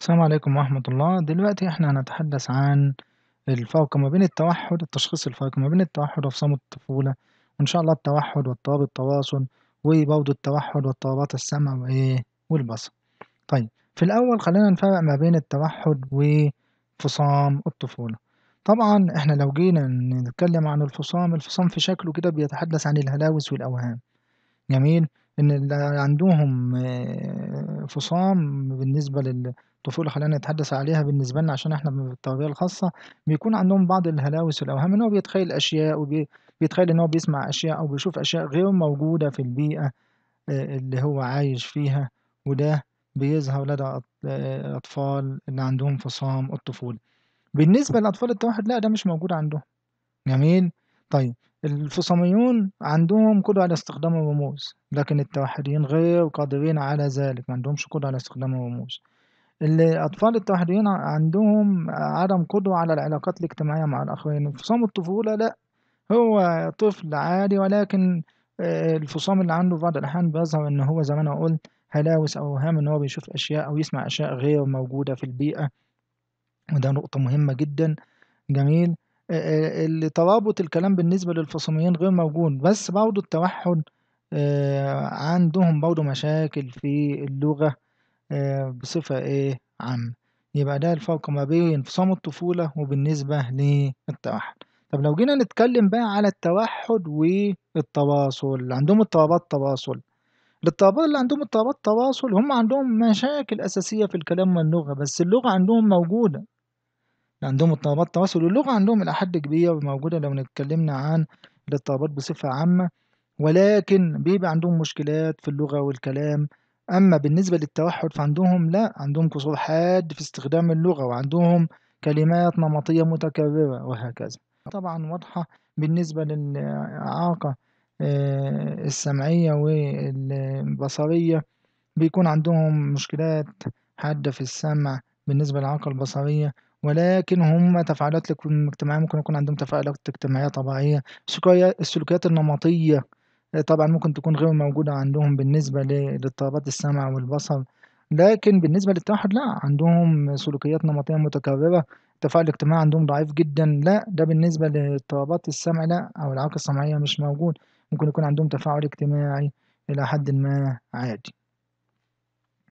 السلام عليكم ورحمة الله دلوقتي احنا هنتحدث عن الفرق ما بين التوحد التشخيص الفرق ما بين التوحد وفصام الطفولة وان شاء الله التوحد واضطراب التواصل وبرضه التوحد واضطرابات السمع وايه والبصر طيب في الاول خلينا نفرق ما بين التوحد وفصام الطفولة طبعا احنا لو جينا نتكلم عن الفصام الفصام في شكله كده بيتحدث عن الهلاوس والاوهام جميل إن اللي عندهم آه، فصام بالنسبة للطفولة خلينا نتحدث عليها بالنسبة لنا عشان احنا بالتربية الخاصة بيكون عندهم بعض الهلاوس والأوهام إن هو بيتخيل أشياء وبيتخيل إن هو بيسمع أشياء أو بيشوف أشياء غير موجودة في البيئة آه، اللي هو عايش فيها وده بيظهر لدى آه، الأطفال اللي عندهم فصام الطفولة. بالنسبة لأطفال التوحد لأ ده مش موجود عندهم. جميل؟ طيب الفصاميون عندهم قدرة على استخدام الرموز لكن التوحديين غير قادرين على ذلك ما عندهمش قدرة على استخدام الرموز الأطفال التوحديين عندهم عدم قدرة على العلاقات الاجتماعية مع الآخرين انفصام الطفولة لأ هو طفل عادي ولكن آه، الفصام اللي عنده في بعض الأحيان بيظهر إن هو زي ما أنا قلت هلاوس أو أوهام إن هو بيشوف أشياء أو يسمع أشياء غير موجودة في البيئة وده نقطة مهمة جدا جميل آه، آه، اللي ترابط الكلام بالنسبة للفصوميين غير موجود بس برضه التوحد آه، عندهم برضه مشاكل في اللغة بصفة ايه عامة يبقى ده الفرق ما بين فصام الطفولة وبالنسبة للتوحد طب لو جينا نتكلم بقى على التوحد والتواصل عندهم اضطرابات تواصل الاضطرابات اللي عندهم اضطرابات تواصل هم عندهم مشاكل أساسية في الكلام واللغة بس اللغة عندهم موجودة عندهم اضطرابات تواصل اللغة عندهم إلى حد كبير موجودة لو اتكلمنا عن الاضطرابات بصفة عامة ولكن بيبقى عندهم مشكلات في اللغة والكلام أما بالنسبة للتوحد فعندهم لأ عندهم قصور حاد في استخدام اللغة وعندهم كلمات نمطية متكررة وهكذا طبعا واضحة بالنسبة للإعاقة آه، السمعية والبصرية بيكون عندهم مشكلات حادة في السمع بالنسبة للإعاقة البصرية ولكن هم تفاعلات اجتماعية ممكن يكون عندهم تفاعلات اجتماعية طبيعية السلوكيات النمطية آه، طبعًا ممكن تكون غير موجودة عندهم بالنسبة لاضطرابات السمع والبصر، لكن بالنسبة للتوحد لأ، عندهم سلوكيات نمطية متكررة، التفاعل الاجتماعي عندهم ضعيف جدًا، لأ ده بالنسبة لاضطرابات السمع لأ أو العاقة السمعية مش موجود، ممكن يكون عندهم تفاعل اجتماعي إلى حدٍ ما عادي.